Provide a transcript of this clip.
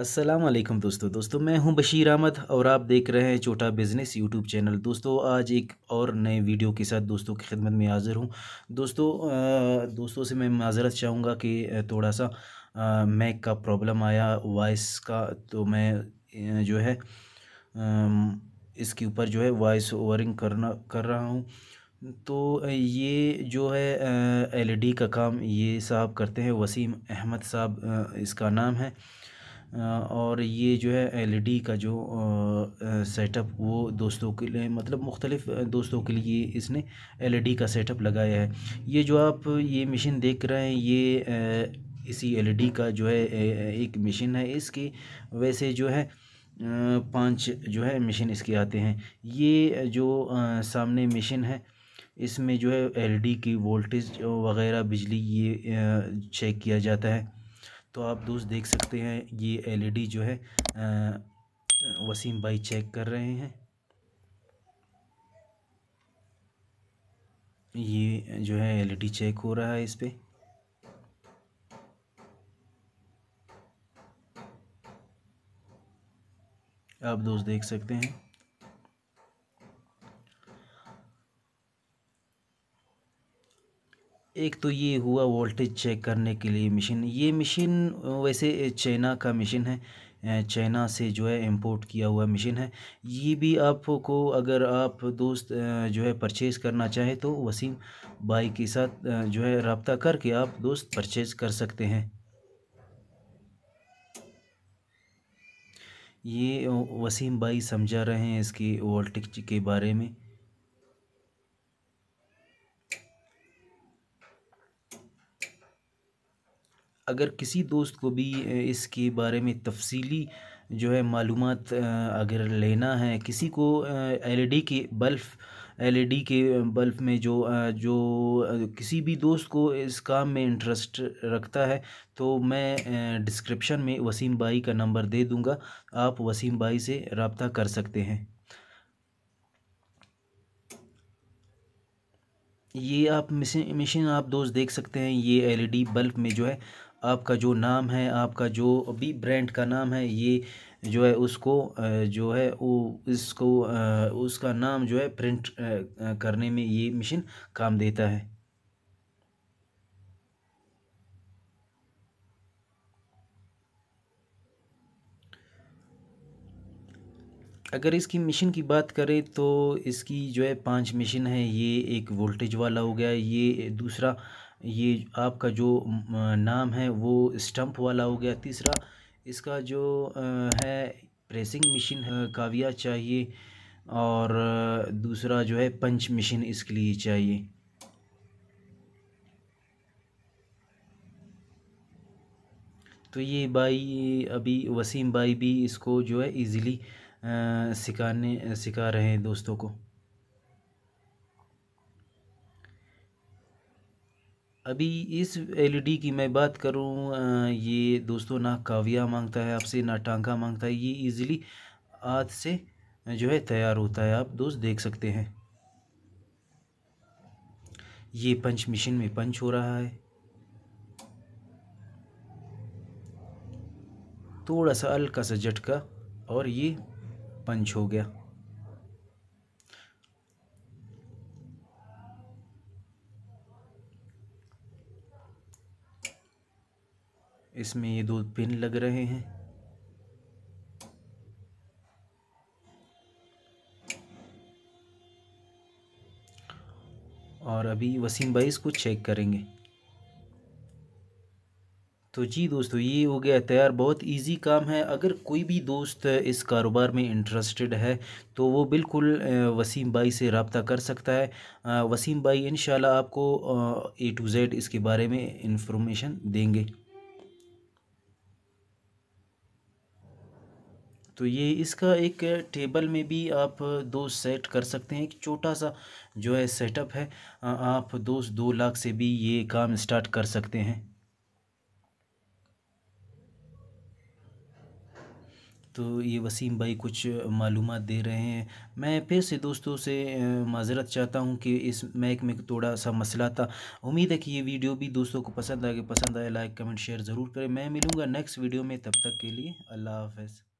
असलम दोस्तों दोस्तों मैं हूं बशीर अहमद और आप देख रहे हैं छोटा बिज़नेस यूट्यूब चैनल दोस्तों आज एक और नए वीडियो के साथ दोस्तों की खिदमत में हाज़िर हूं दोस्तों दोस्तों से मैं माजरत चाहूँगा कि थोड़ा सा मैक का प्रॉब्लम आया वॉइस का तो मैं जो है इसके ऊपर जो है वॉइस ओवरिंग करना कर रहा हूँ तो ये जो है एलईडी e का काम ये साहब करते हैं वसीम अहमद साहब इसका नाम है और ये जो है एलईडी e का जो सेटअप वो दोस्तों के लिए मतलब मुख्तलिफ़ दोस्तों के लिए इसने एलईडी e का सेटअप लगाया है ये जो आप ये मशीन देख रहे हैं ये इसी एलईडी e का जो है एक मशीन है इसकी वैसे जो है पांच जो है मशीन इसके आते हैं ये जो सामने मशीन है इसमें जो है एलईडी की वोल्टेज वगैरह बिजली ये चेक किया जाता है तो आप दोस्त देख सकते हैं ये एलईडी e जो है आ, वसीम भाई चेक कर रहे हैं ये जो है एलईडी चेक e हो रहा है इस पर आप दोस्त देख सकते हैं एक तो ये हुआ वोल्टेज चेक करने के लिए मशीन ये मशीन वैसे चाइना का मशीन है चाइना से जो है इंपोर्ट किया हुआ मशीन है ये भी आपको अगर आप दोस्त जो है परचेज़ करना चाहे तो वसीम भाई के साथ जो है रबता करके आप दोस्त परचेज़ कर सकते हैं ये वसीम भाई समझा रहे हैं इसकी वोल्टेज के बारे में अगर किसी दोस्त को भी इसके बारे में तफसीली जो है मालूम अगर लेना है किसी को एल ई डी के बल्ब एल ई डी के बल्ब में जो जो किसी भी दोस्त को इस काम में इंटरेस्ट रखता है तो मैं डिस्क्रिप्शन में वसीम भाई का नंबर दे दूँगा आप वसीम भाई से रबता कर सकते हैं ये आप मिशन आप दोस्त देख सकते हैं ये एलईडी बल्ब में जो है आपका जो नाम है आपका जो भी ब्रांड का नाम है ये जो है उसको जो है वो इसको उसका नाम जो है प्रिंट करने में ये मशीन काम देता है अगर इसकी मशीन की बात करें तो इसकी जो है पांच मशीन है ये एक वोल्टेज वाला हो गया ये दूसरा ये आपका जो नाम है वो स्टम्प वाला हो गया तीसरा इसका जो है प्रेसिंग मशीन काविया चाहिए और दूसरा जो है पंच मशीन इसके लिए चाहिए तो ये भाई अभी वसीम भाई भी इसको जो है इजीली सिखाने सिखा रहे हैं दोस्तों को अभी इस एलईडी की मैं बात करूं ये दोस्तों ना काविया मांगता है आपसे ना टांका मांगता है ये इजीली हाथ से जो है तैयार होता है आप दोस्त देख सकते हैं ये पंच मशीन में पंच हो रहा है थोड़ा सा हल्का सा झटका और ये पंच हो गया इसमें ये दो पिन लग रहे हैं और अभी वसीम भाई इसको चेक करेंगे तो जी दोस्तों ये हो गया तैयार बहुत इजी काम है अगर कोई भी दोस्त इस कारोबार में इंटरेस्टेड है तो वो बिल्कुल वसीम भाई से रबता कर सकता है वसीम भाई इन आपको ए टू ज़ेड इसके बारे में इंफॉर्मेशन देंगे तो ये इसका एक टेबल में भी आप दो सेट कर सकते हैं एक छोटा सा जो है सेटअप है आप दो दो लाख से भी ये काम स्टार्ट कर सकते हैं तो ये वसीम भाई कुछ मालूम दे रहे हैं मैं फिर से दोस्तों से माजरत चाहता हूँ कि इस मैक में थोड़ा सा मसला था उम्मीद है कि ये वीडियो भी दोस्तों को पसंद आए पसंद आए लाइक कमेंट शेयर ज़रूर करें मैं मिलूँगा नेक्स्ट वीडियो में तब तक के लिए अल्लाह हाफ